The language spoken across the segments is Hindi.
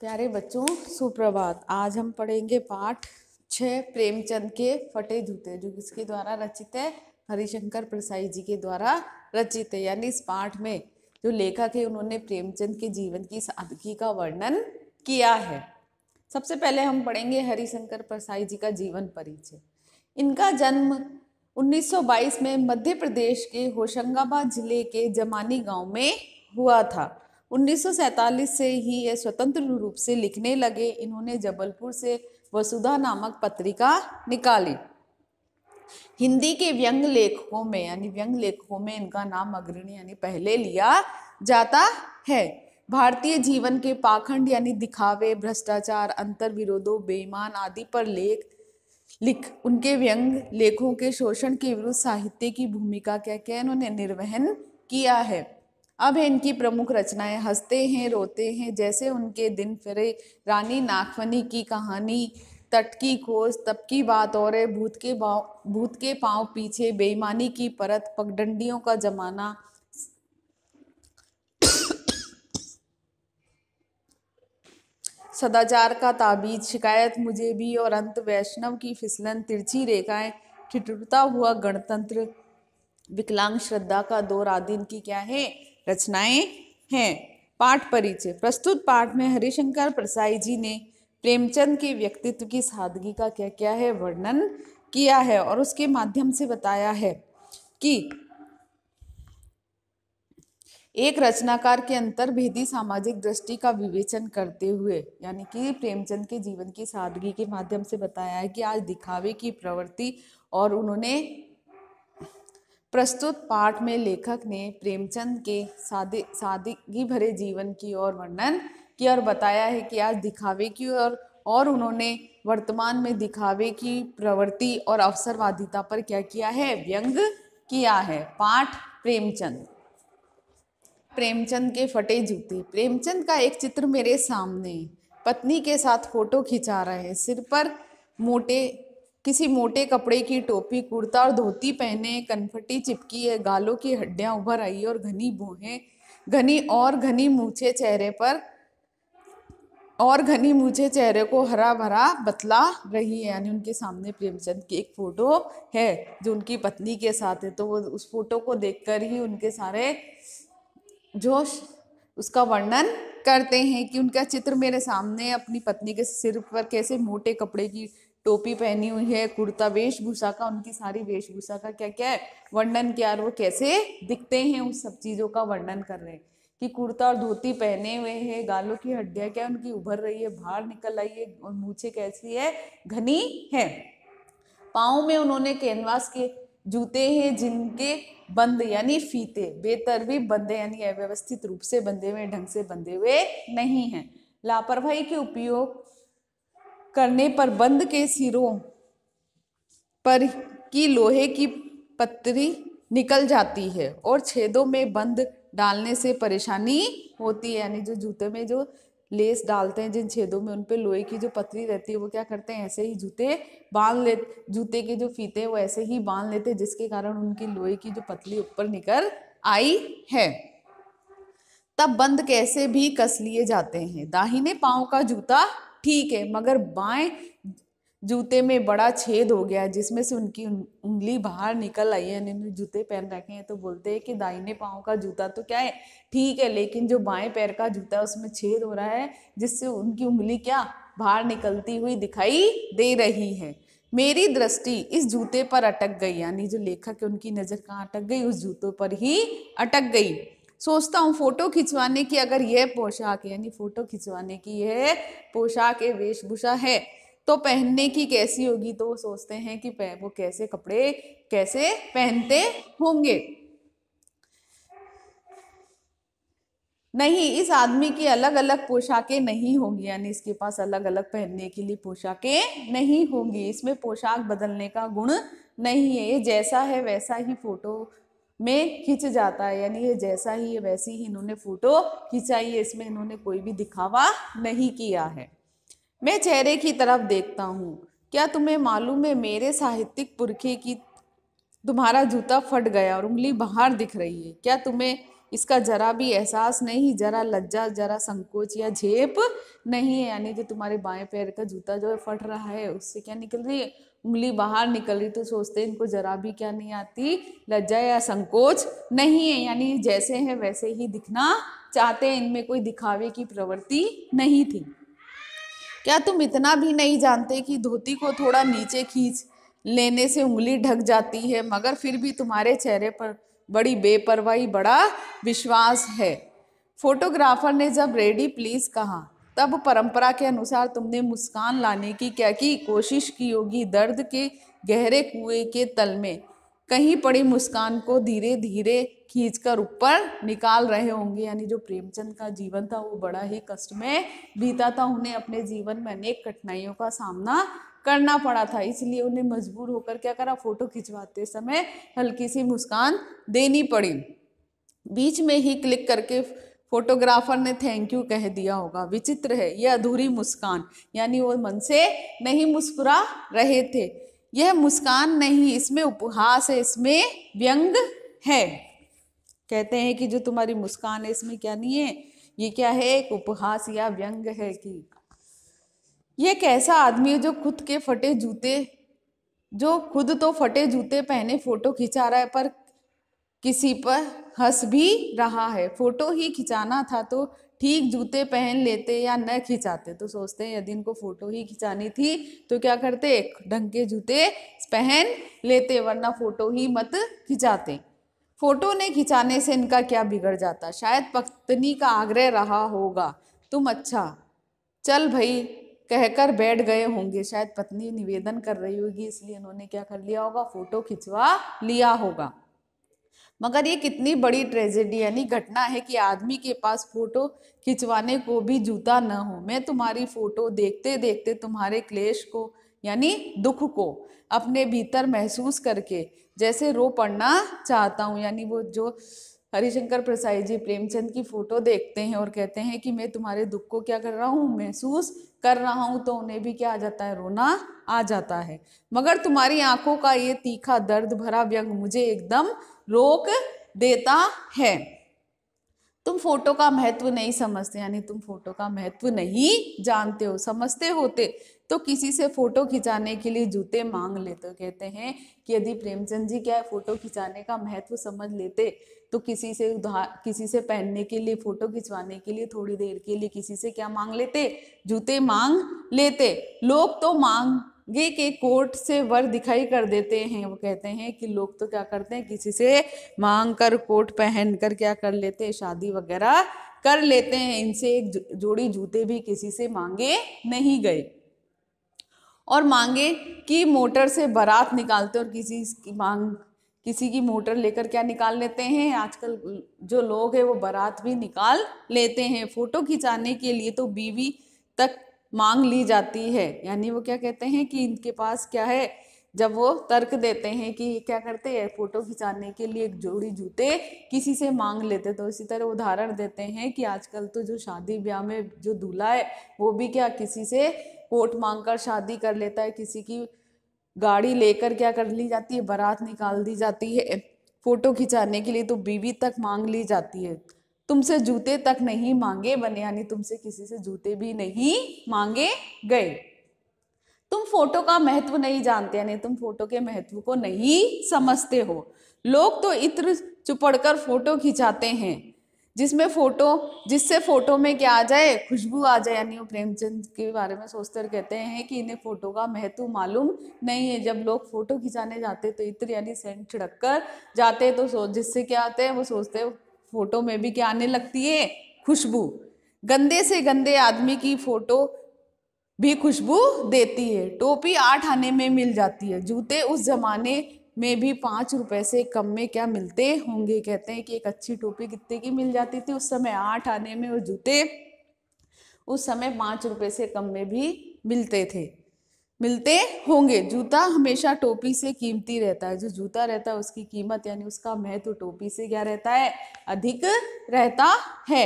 प्यारे बच्चों सुप्रभात आज हम पढ़ेंगे पाठ छः प्रेमचंद के फटे जूते जो किसके द्वारा रचित है हरिशंकर प्रसाई जी के द्वारा रचित है यानी इस पाठ में जो लेखक है उन्होंने प्रेमचंद के जीवन की सादगी का वर्णन किया है सबसे पहले हम पढ़ेंगे हरिशंकर प्रसाई जी का जीवन परिचय इनका जन्म 1922 में मध्य प्रदेश के होशंगाबाद जिले के जमानी गांव में हुआ था 1947 से ही ये स्वतंत्र रूप से लिखने लगे इन्होंने जबलपुर से वसुधा नामक पत्रिका निकाली हिंदी के व्यंग लेखकों में यानी व्यंग लेखकों में इनका नाम अग्रणी यानी पहले लिया जाता है भारतीय जीवन के पाखंड यानी दिखावे भ्रष्टाचार अंतर विरोधों बेईमान आदि पर लेख लिख उनके व्यंग लेखों के शोषण के विरुद्ध साहित्य की भूमिका क्या क्या इन्होंने निर्वहन किया है अब इनकी प्रमुख रचनाएं हंसते हैं रोते हैं जैसे उनके दिन फिरे रानी नागफनी की कहानी तट की खोज तब की बात और भूत के भाव भूत के पाँव पीछे बेईमानी की परत पगडंडियों का जमाना सदाचार का ताबीज शिकायत मुझे भी और अंत वैष्णव की फिसलन तिरछी रेखाएं ठिठुरता हुआ गणतंत्र विकलांग श्रद्धा का दौर आदि की क्या है रचनाएं हैं पाठ परिचय प्रस्तुत पाठ में हरिशंकर प्रसाई जी ने प्रेमचंद के व्यक्तित्व की सादगी का क्या क्या है वर्णन किया है और उसके माध्यम से बताया है कि एक रचनाकार के अंतर्भेदी सामाजिक दृष्टि का विवेचन करते हुए यानी कि प्रेमचंद के जीवन की सादगी के माध्यम से बताया है कि आज दिखावे की प्रवृत्ति और उन्होंने प्रस्तुत पाठ में लेखक ने प्रेमचंद के सादे सादगी भरे जीवन की ओर वर्णन किया और बताया है कि आज दिखावे की ओर और, और उन्होंने वर्तमान में दिखावे की प्रवृत्ति और अवसरवादिता पर क्या किया है व्यंग किया है पाठ प्रेमचंद प्रेमचंद के फटे जूते प्रेमचंद का एक चित्र मेरे सामने पत्नी के साथ फोटो खिंचा रहे हैं सिर पर मोटे किसी मोटे कपड़े की टोपी कुर्ता और धोती पहने कनफटी चिपकी है गालों की हड्डियां उभर आई और घनी भूहें घनी और घनी मूछे चेहरे पर और घनी मूछे चेहरे को हरा भरा बतला रही है यानी उनके सामने प्रेमचंद की एक फ़ोटो है जो उनकी पत्नी के साथ है तो वो उस फोटो को देखकर ही उनके सारे जोश उसका वर्णन करते हैं कि उनका चित्र मेरे सामने अपनी पत्नी के सिर पर कैसे मोटे कपड़े की टोपी पहनी हुई है कुर्ता वेशभूषा का उनकी सारी वेशभूषा का क्या क्या है वर्णन किया और वो कैसे दिखते हैं उस सब चीज़ों का वर्णन कर रहे हैं कि कुर्ता और धोती पहने हुए हैं गालों की हड्डियां क्या उनकी उभर रही है बाहर निकल आई है और मूछे कैसी है घनी है पाओ में उन्होंने कैनवास के जूते हैं जिनके बंद यानी फीते बेहतर भी बंदे यानी अव्यवस्थित रूप से बंधे हुए ढंग से बंधे हुए नहीं हैं लापरवाही के उपयोग करने पर बंद के सिरों पर की लोहे की पत्री निकल जाती है और छेदों में बंद डालने से परेशानी होती है यानी जो जूते में जो लेस डालते हैं जिन छेदों में उन पर लोहे की जो पतरी रहती है वो क्या करते हैं ऐसे ही जूते बांध ले जूते के जो फीते हैं वो ऐसे ही बांध लेते हैं जिसके कारण उनकी लोहे की जो पतली ऊपर निकल आई है तब बंद कैसे भी कस लिए जाते हैं दाहिने पाँव का जूता ठीक है मगर बाएं जूते में बड़ा छेद हो गया जिसमें से उनकी उंगली बाहर निकल आई है इन्होंने जूते पहन रखे हैं तो बोलते हैं कि दाहिने पाँव का जूता तो क्या है ठीक है लेकिन जो बाएं पैर का जूता है उसमें छेद हो रहा है जिससे उनकी उंगली क्या बाहर निकलती हुई दिखाई दे रही है मेरी दृष्टि इस जूते पर अटक गई यानी जो लेखक है उनकी नज़र कहाँ अटक गई उस जूतों पर ही अटक गई सोचता हूँ फ़ोटो खिंचवाने की अगर यह पोशाक यानी फ़ोटो खिंचवाने की यह पोशाक है वेशभूषा है तो पहनने की कैसी होगी तो सोचते हैं कि वो कैसे कपड़े कैसे पहनते होंगे नहीं इस आदमी की अलग अलग पोशाकें नहीं होंगी यानी इसके पास अलग अलग पहनने के लिए पोशाकें नहीं होंगी इसमें पोशाक बदलने का गुण नहीं है ये जैसा है वैसा ही फोटो में खींच जाता है यानी ये जैसा ही है वैसी ही इन्होंने फोटो खिंचाई है इसमें इन्होंने कोई भी दिखावा नहीं किया है मैं चेहरे की तरफ देखता हूँ क्या तुम्हें मालूम है मेरे साहित्यिक पुरखे की तुम्हारा जूता फट गया और उंगली बाहर दिख रही है क्या तुम्हें इसका जरा भी एहसास नहीं जरा लज्जा जरा संकोच या झेप नहीं है यानी जो तुम्हारे बाएं पैर का जूता जो है फट रहा है उससे क्या निकल रही है उंगली बाहर निकल रही तो सोचते इनको जरा भी क्या नहीं आती लज्जा या संकोच नहीं है यानी जैसे हैं वैसे ही दिखना चाहते हैं इनमें कोई दिखावे की प्रवृत्ति नहीं थी क्या तुम इतना भी नहीं जानते कि धोती को थोड़ा नीचे खींच लेने से उंगली ढक जाती है मगर फिर भी तुम्हारे चेहरे पर बड़ी बेपरवाही बड़ा विश्वास है फोटोग्राफर ने जब रेडी प्लीज़ कहा तब परंपरा के अनुसार तुमने मुस्कान लाने की क्या की कोशिश की होगी दर्द के गहरे कुएं के तल में कहीं पड़ी मुस्कान को धीरे धीरे खींचकर ऊपर निकाल रहे होंगे यानी जो प्रेमचंद का जीवन था वो बड़ा ही कष्ट में बीता था उन्हें अपने जीवन में अनेक कठिनाइयों का सामना करना पड़ा था इसलिए उन्हें मजबूर होकर क्या करा फोटो खिंचवाते समय हल्की सी मुस्कान देनी पड़ी बीच में ही क्लिक करके फोटोग्राफर ने थैंक यू कह दिया होगा विचित्र है यह अधूरी मुस्कान यानी वो मन से नहीं मुस्कुरा रहे थे यह मुस्कान नहीं इसमें उपहास है इसमें व्यंग है कहते हैं कि जो तुम्हारी मुस्कान है इसमें क्या नहीं है ये क्या है एक उपहास या व्यंग है कि ये कैसा आदमी है जो खुद के फटे जूते जो खुद तो फटे जूते पहने फोटो खिंचा रहा है पर किसी पर हंस भी रहा है फोटो ही खिंचाना था तो ठीक जूते पहन लेते या न खिंचाते तो सोचते हैं यदि इनको फोटो ही खिंचानी थी तो क्या करते ढंग के जूते पहन लेते वरना फोटो ही मत खिंचाते फोटो ने खिंचाने से इनका क्या बिगड़ जाता शायद पत्नी का आग्रह रहा होगा तुम अच्छा चल भाई कहकर बैठ गए होंगे शायद पत्नी निवेदन कर रही होगी इसलिए इन्होंने क्या कर लिया होगा फोटो खिंचवा लिया होगा मगर ये कितनी बड़ी ट्रेजेडी यानी घटना है कि आदमी के पास फोटो खिंचवाने को भी जूता न हो मैं तुम्हारी फोटो देखते देखते तुम्हारे क्लेश को यानी दुख को अपने भीतर महसूस करके जैसे रो पड़ना चाहता हूँ यानी वो जो हरिशंकर प्रसाई जी प्रेमचंद की फ़ोटो देखते हैं और कहते हैं कि मैं तुम्हारे दुख को क्या कर रहा हूँ महसूस कर रहा हूँ तो उन्हें भी क्या आ जाता है रोना आ जाता है मगर तुम्हारी आंखों का ये तीखा दर्द भरा व्यंग मुझे एकदम रोक देता है तुम फोटो का महत्व नहीं समझते यानी तुम फोटो का महत्व नहीं जानते हो समझते होते तो किसी से फोटो खिंचाने के लिए जूते मांग लेते कहते हैं कि यदि प्रेमचंद जी क्या है फोटो खिंचाने का महत्व समझ लेते तो किसी से उधार किसी से पहनने के लिए फोटो खिंचवाने के लिए थोड़ी देर के लिए किसी से क्या मांग लेते जूते मांग लेते लोग तो मांग गे के कोट से वर दिखाई कर देते हैं वो कहते हैं कि लोग तो क्या करते हैं किसी से मांग कर कोट पहन कर क्या कर लेते हैं शादी वगैरह कर लेते हैं इनसे एक जोड़ी जूते भी किसी से मांगे नहीं गए और मांगे कि मोटर से बारात निकालते और किसी की मांग किसी की मोटर लेकर क्या निकाल लेते हैं आजकल जो लोग हैं वो बारात भी निकाल लेते हैं फोटो खिंचाने के लिए तो बीवी तक मांग ली जाती है यानी वो क्या कहते हैं कि इनके पास क्या है जब वो तर्क देते हैं कि क्या करते हैं फोटो खिंचाने के लिए एक जोड़ी जूते किसी से मांग लेते तो इसी तरह उदाहरण देते हैं कि आजकल तो जो शादी ब्याह में जो दूल्हा है वो भी क्या किसी से कोट मांग कर शादी कर लेता है किसी की गाड़ी लेकर क्या कर ली जाती है बारात निकाल दी जाती है फोटो खिंचाने के लिए तो बीवी तक मांग ली जाती है तुमसे जूते तक नहीं मांगे बने यानी तुमसे किसी से जूते भी नहीं मांगे गए तुम फोटो का महत्व नहीं जानते यानी तुम फोटो के महत्व को नहीं समझते हो लोग तो इत्र चुपड़कर फोटो खिंचाते हैं जिसमें फोटो जिससे फोटो में क्या आ जाए खुशबू आ जाए यानी वो प्रेमचंद के बारे में सोचते कहते हैं कि इन्हें फोटो का महत्व मालूम नहीं है जब लोग फोटो खिंचाने जाते तो इत्र यानी सेंट छिड़क कर जाते तो सोच जिससे क्या आते हैं वो सोचते फोटो में भी क्या आने लगती है खुशबू गंदे से गंदे आदमी की फोटो भी खुशबू देती है टोपी आठ आने में मिल जाती है जूते उस ज़माने में भी पाँच रुपए से कम में क्या मिलते होंगे कहते हैं कि एक अच्छी टोपी कितने की मिल जाती थी उस समय आठ आने में और जूते उस समय पाँच रुपए से कम में भी मिलते थे मिलते होंगे जूता हमेशा टोपी से कीमती रहता है जो जूता रहता है उसकी कीमत यानी उसका महत्व टोपी से क्या रहता है अधिक रहता है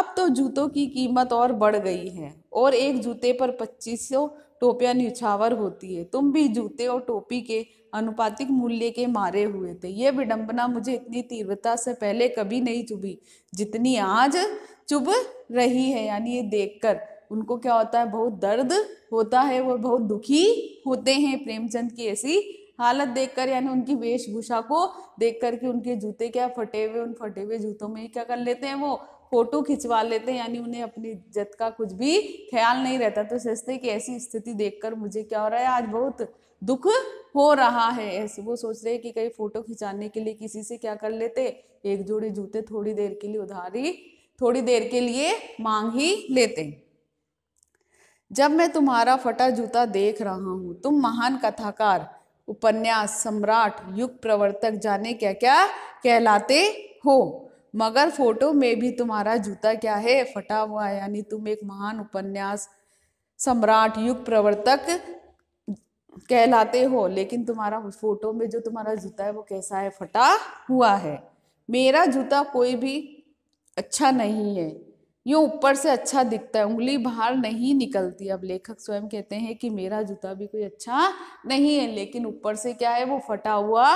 अब तो जूतों की कीमत और बढ़ गई है और एक जूते पर पच्चीस सौ टोपियाँ निछावर होती है तुम भी जूते और टोपी के अनुपातिक मूल्य के मारे हुए थे ये विडंबना मुझे इतनी तीव्रता से पहले कभी नहीं चुभी जितनी आज चुभ रही है यानी ये देखकर उनको क्या होता है बहुत दर्द होता है वो बहुत दुखी होते हैं प्रेमचंद की ऐसी हालत देखकर यानी उनकी वेशभूषा को देख कर के उनके जूते क्या फटे हुए उन फटे हुए जूतों में ही क्या कर लेते हैं वो फोटो खिंचवा लेते हैं यानी उन्हें अपनी इज्जत का कुछ भी ख्याल नहीं रहता तो सोचते कि ऐसी स्थिति देखकर मुझे क्या हो रहा है आज बहुत दुख हो रहा है ऐसे वो सोच रहे हैं कि कहीं फोटो खिंचाने के लिए किसी से क्या कर लेते एक जोड़े जूते थोड़ी देर के लिए उधारी थोड़ी देर के लिए मांग ही लेते जब मैं तुम्हारा फटा जूता देख रहा हूँ तुम महान कथाकार उपन्यास सम्राट युग प्रवर्तक जाने क्या क्या कहलाते हो मगर फोटो में भी तुम्हारा जूता क्या है फटा हुआ है यानी तुम एक महान उपन्यास सम्राट युग प्रवर्तक कहलाते हो लेकिन तुम्हारा फोटो में जो तुम्हारा जूता है वो कैसा है फटा हुआ है मेरा जूता कोई भी अच्छा नहीं है यूँ ऊपर से अच्छा दिखता है उंगली बाहर नहीं निकलती अब लेखक स्वयं कहते हैं कि मेरा जूता भी कोई अच्छा नहीं है लेकिन ऊपर से क्या है वो फटा हुआ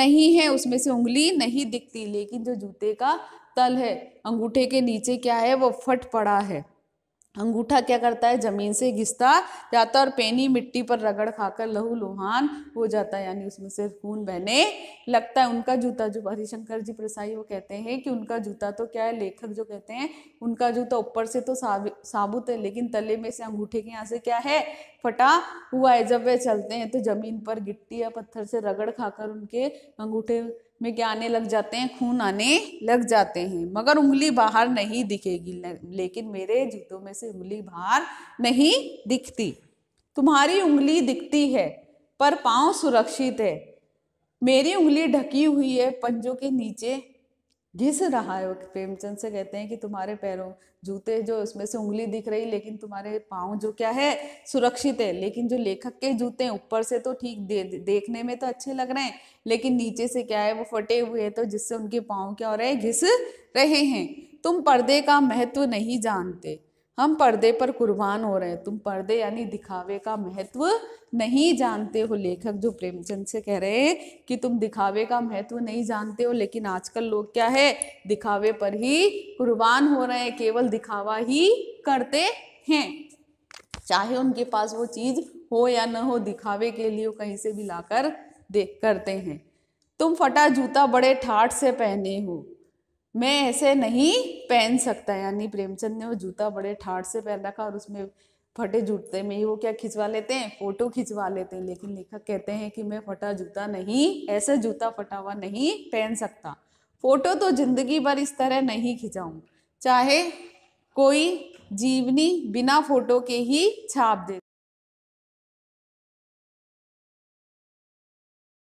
नहीं है उसमें से उंगली नहीं दिखती लेकिन जो जूते का तल है अंगूठे के नीचे क्या है वो फट पड़ा है अंगूठा क्या करता है जमीन से घिसता जाता और पेनी मिट्टी पर रगड़ खाकर लहू लोहान हो जाता है यानी उसमें से खून बहने लगता है उनका जूता जो हरिशंकर जी प्रसाई वो कहते हैं कि उनका जूता तो क्या है लेखक जो कहते हैं उनका जूता ऊपर से तो साबुत है लेकिन तले में से अंगूठे के यहाँ से क्या है फटा हुआ है जब वे चलते हैं तो जमीन पर गिट्टी या पत्थर से रगड़ खाकर उनके अंगूठे में क्या आने लग जाते हैं खून आने लग जाते हैं मगर उंगली बाहर नहीं दिखेगी लेकिन मेरे जूतों में से उंगली बाहर नहीं दिखती तुम्हारी उंगली दिखती है पर पाँव सुरक्षित है मेरी उंगली ढकी हुई है पंजों के नीचे घिस रहा है प्रेमचंद से कहते हैं कि तुम्हारे पैरों जूते जो उसमें से उंगली दिख रही लेकिन तुम्हारे पाँव जो क्या है सुरक्षित है लेकिन जो लेखक के जूते हैं ऊपर से तो ठीक दे, देखने में तो अच्छे लग रहे हैं लेकिन नीचे से क्या है वो फटे हुए हैं तो जिससे उनके पाँव क्या हो रहे हैं घिस रहे हैं तुम पर्दे का महत्व नहीं जानते हम पर्दे पर कुर्बान हो रहे हैं तुम पर्दे यानी दिखावे का महत्व नहीं जानते हो लेखक जो प्रेमचंद से कह रहे हैं कि तुम दिखावे का महत्व नहीं जानते हो लेकिन आजकल लोग क्या है दिखावे पर ही कुर्बान हो रहे हैं केवल दिखावा ही करते हैं चाहे उनके पास वो चीज़ हो या ना हो दिखावे के लिए कहीं से भी लाकर दे करते हैं तुम फटा जूता बड़े ठाट से पहने हो मैं ऐसे नहीं पहन सकता यानी प्रेमचंद ने वो जूता बड़े ठाट से पहन रखा और उसमें फटे जूते में ही वो क्या खिंचवा लेते हैं फोटो खिंचवा लेते हैं लेकिन लेखक कहते हैं कि मैं फटा जूता नहीं ऐसा जूता फटा हुआ नहीं पहन सकता फोटो तो जिंदगी भर इस तरह नहीं खिंचाऊ चाहे कोई जीवनी बिना फोटो के ही छाप दे